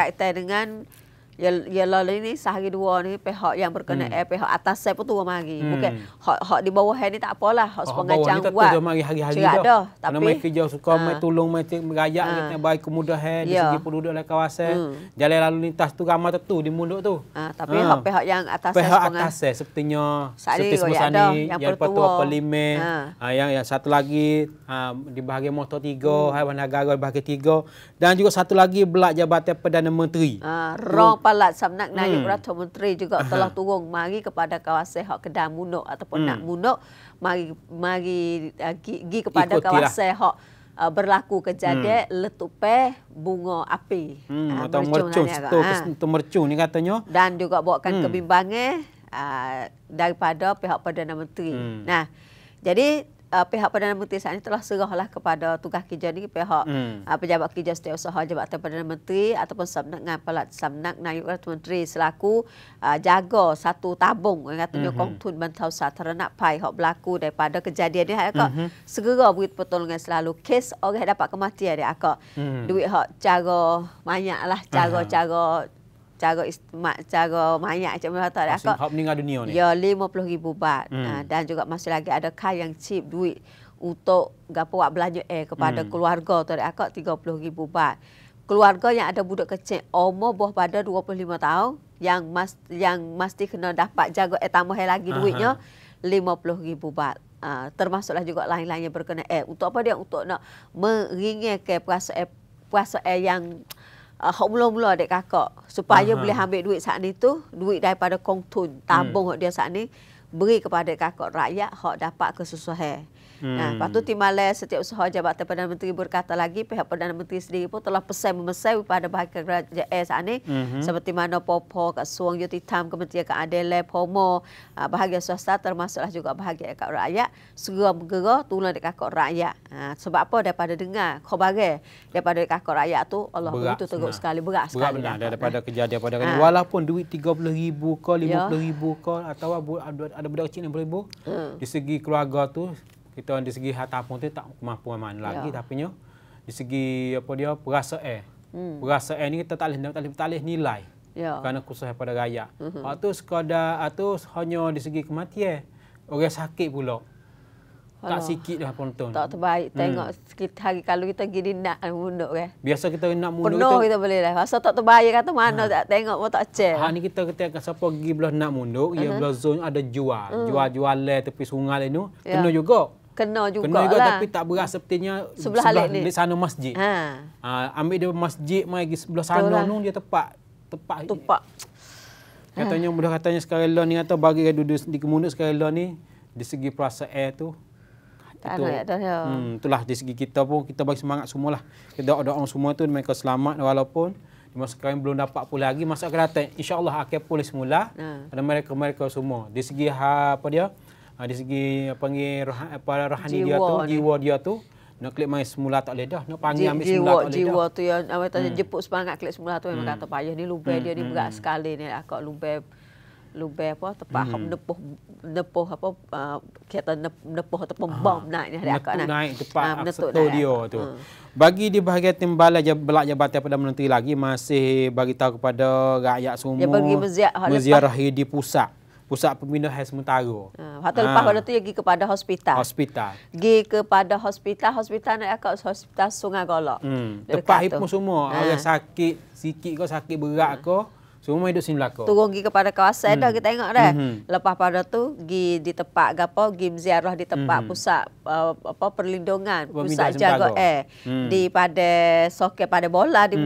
berkaitan dengan Ya ialah ini sehari dua ni pihak yang berkenaan hmm. eh, pihak atas saya pun turun mari hmm. bukan hak hak di bawah ni tak apalah hak pengacara buat bawah ni tak mari hari-hari dah ada, tapi nama kerja suka ha. Ah. mai tolong mai merayak ha. Ah. kita baik kemudahan di ya. segi penduduk dalam kawasan hmm. jalan lalu lintas tu ramai tentu di munduk tu ha. tapi ha. hak pihak yang atas saya. pihak atas saya sepertinya seperti semua ni yang pertua pelime ha. ha. yang, yang satu lagi ha, di bahagian motor tiga hmm. haiwan negara bahagian tiga dan juga satu lagi belak jabatan perdana menteri ha. Kepala Samnak naik hmm. Rata Menteri juga telah turun mari kepada kawasan hak kedah munuk ataupun hmm. nak munuk mari mari pergi uh, kepada Ikuti kawasan hak uh, berlaku kejadian hmm. letupai bunga api. Hmm. Uh, atau mercun, lah setu, ah. ha. mercun ni katanya. Dan juga buatkan hmm. kebimbangan uh, daripada pihak Perdana Menteri. Hmm. Nah, jadi uh, pihak Perdana Menteri saat ini telah serahlah kepada tugas kerja ini pihak hmm. uh, pejabat kerja setiausaha Jabatan Perdana Menteri ataupun Samnak dengan uh, Pelat Samnak Naib Ratu Menteri selaku uh, jaga satu tabung yang katanya mm-hmm. Kongtun Bantau Satara nak pai yang berlaku daripada kejadian ini. Saya hmm segera beri pertolongan selalu. Kes orang dapat kematian dia. akak hmm Duit yang cara banyak lah. Cara-cara uh-huh. cara cara uh cara cara mak cara mayat macam mana tak aku hak meninggal dunia ni ya 50000 baht hmm. uh, dan juga masih lagi ada kad yang cip duit untuk gapo wak belanja eh kepada hmm. keluarga tu dak aku 30000 baht keluarga yang ada budak kecil umur buah pada 25 tahun yang mas yang mesti kena dapat jaga eh tambah lagi duitnya uh -huh. 50000 baht Uh, termasuklah juga lain-lain yang berkenaan eh, untuk apa dia untuk nak meringankan puasa eh, puasa eh yang uh, hok mula-mula adik kakak supaya uh boleh ambil duit saat ni tu duit daripada kong tun tabung hmm. dia saat ni beri kepada kakak rakyat hak dapat kesusahan. Hmm. Nah, lepas tu timale setiap usaha Jabatan Perdana Menteri berkata lagi pihak Perdana Menteri sendiri pun telah pesan memesai kepada bahagian kerajaan saat ini hmm. seperti mana Popo, Kak Suang, Yuti Tam, Kementerian Keadilan, Pomo, ah, bahagian swasta termasuklah juga bahagian kakak rakyat segera bergerak tulang dekat kakak rakyat. Nah, sebab apa daripada dengar khabar eh, daripada kakak rakyat tu Allah berat, itu teruk nah. sekali, berat, berat Benar, daripada kejadian daripada ha. Ah. walaupun duit 30000 ke 50000 ke atau ada budak kecil yang beribu. Hmm. Ha. Di segi keluarga tu, kita di segi harta pun tu tak mampu aman lagi ya. tapinya. Di segi apa dia, perasa eh Hmm. Perasa air ni kita tak boleh, tak boleh, nilai. Ya. Kerana khusus pada rakyat. Mm -hmm. Waktu sekadar, atau hanya di segi kematian. Orang sakit pula. Alah. Tak sikit dah penonton. Tak terbaik hmm. tengok hmm. sikit hari kalau kita gini nak munduk kan. Eh. Biasa kita nak munduk Penuh kita, kita boleh lah. Rasa tak terbaik kata mana ha. tak tengok pun tak cek. Ha ni kita kata akan siapa pergi belah nak munduk, Ia uh -huh. belah zone ada jual. Hmm. Jual-jual leh. tepi sungai itu, ya. kena juga. Kena juga, kena juga lah. tapi tak berat sepertinya sebelah, sebelah ni. di sana masjid. Ha. ha. ambil dia masjid mai ke sebelah sana Itulah. nu dia tepat tepat. Tepat. Ha. Katanya mudah katanya sekarang ni kata bagi dia duduk di kemunduk sekarang ni di segi perasa air tu tak itu, ada dah. Hmm, itulah di segi kita pun kita bagi semangat semualah. Kita doa doa semua tu mereka selamat walaupun di masa sekarang belum dapat pulih lagi masa akan datang Allah akan pulih semula hmm. Ha. dan mereka mereka semua di segi ha, apa dia ha, di segi panggil rohan apa rohani dia tu ni. jiwa dia tu nak klik main semula tak boleh dah. Nak panggil ambil semula tak boleh jiwa dah. Jiwa tu yang awak tanya hmm. jemput semangat klik semula tu memang hmm. kata payah ni lubai hmm. dia ni hmm, berat hmm. sekali ni. Akak lubai lubang apa tempat hmm. nepuh nepuh apa uh, kata nep, nepuh ah, bom naik ni ada akak naik. Ah, naik tempat uh, studio tu. Hmm. Bagi di bahagian timbalan belak jabatan pada menteri lagi masih bagi tahu kepada rakyat semua. Dia bagi berziarah di pusat pusat pemindahan khas mentara. Ha, waktu ha. lepas pada ha. tu pergi kepada hospital. Hospital. Pergi kepada hospital, hospital nak akak hospital Sungai Golok. Hmm. Tepat hipun semua, ha. orang sakit, sikit ke sakit berat ha. ke. Semua hidup sini belakang. Turun pergi kepada kawasan hmm. dah kita tengok dah. Hmm. Lepas pada tu gi di tempat apa, pergi ziarah di tempat hmm. pusat uh, apa perlindungan, Pemindah pusat jago eh hmm. di pada soket pada bola di hmm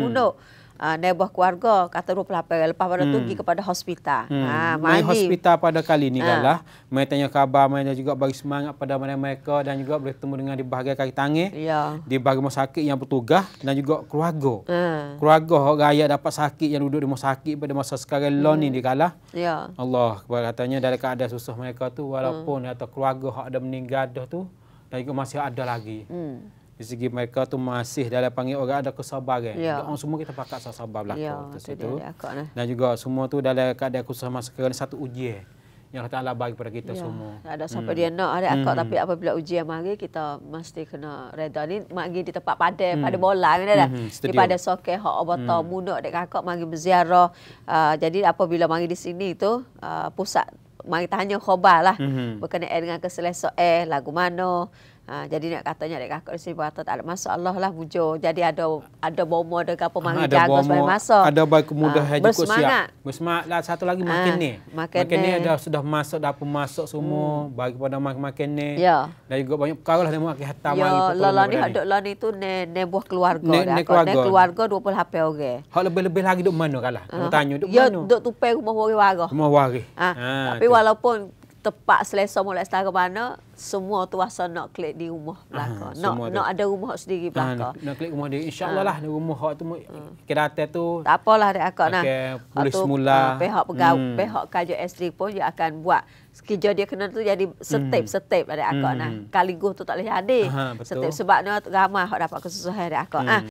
ada ah, uh, buah keluarga kata 28 lepas pada hmm. tu pergi kepada hospital. Hmm. Ha ah, mai hospital pada kali ni uh. Ah. lah. Mai tanya khabar mai juga bagi semangat pada mereka dan juga boleh bertemu dengan di bahagian kaki tangih. Yeah. Di bahagian rumah sakit yang bertugas dan juga keluarga. Uh. Keluarga rakyat dapat sakit yang duduk di rumah sakit pada masa sekarang lon ni hmm. dikalah. Ya. Yeah. Allah katanya dalam keadaan susah mereka tu walaupun hmm. atau keluarga hak ada meninggal dah tu dan juga masih ada lagi. Hmm di segi mereka tu masih dalam panggil orang ada kesabaran. Ya. semua kita pakat sabar belakang. Ya, itu dia, dia Dan juga semua tu dalam keadaan khusus masa sekarang satu ujian. Yang kata Allah bagi kepada kita ya, semua. Ada siapa hmm. dia nak ada akak hmm. tapi apabila ujian mari kita mesti kena reda ni mari di tempat pada hmm. pada bola ni dah. Hmm. Di pada soke hak obata hmm. munak dekat akak mari berziarah. Uh, jadi apabila mari di sini tu uh, pusat mari tanya khabar lah mm -hmm. berkenaan dengan keselesaan eh, lagu mana Ha, jadi nak katanya dekat kakak sini berkata tak ada masa Allah lah bujo. Jadi ada ada bomo ada apa ha, mangga jaga sampai masa. Ada baik kemudahan ha, cukup siap. Bersemangat. lah satu lagi makin ha, ni. Makin, makin ni. ada sudah masuk dah pun masuk semua hmm. bagi pada makin, makin ni. Ya. Dan juga banyak perkara lah nemu akhir hatam ya, lagi. Ya, lah, lah ni hak dok lah ni tu ne ne buah keluarga ne, ne keluarga. ne keluarga 20 HP orang. Okay. Hak lebih-lebih lagi dok mana kalah. Ha. Tanya dok ya, mana. Ya, dok tupai rumah warga. Rumah warga. Ha. ha. Tapi tu. walaupun tepat selesa mula setara mana, semua tuasa nak klik di rumah belakang. Uh, nak, nak ada rumah sendiri ha, belakang. Uh, nak klik rumah dia. InsyaAllah uh. lah di rumah hak tu. Uh. Kira tu. Tak apalah dia akan. Okay, nah. Pulis semula. Uh, ah, pihak pegawai, hmm. pihak kajak SD pun dia akan buat. Kerja dia kena tu jadi step-step hmm. lah, hmm. ada akak. Hmm. Nah. Kaligus tu tak boleh jadi. Uh, step. Sebab ni ramai yang dapat kesusahan dari akak. Hmm.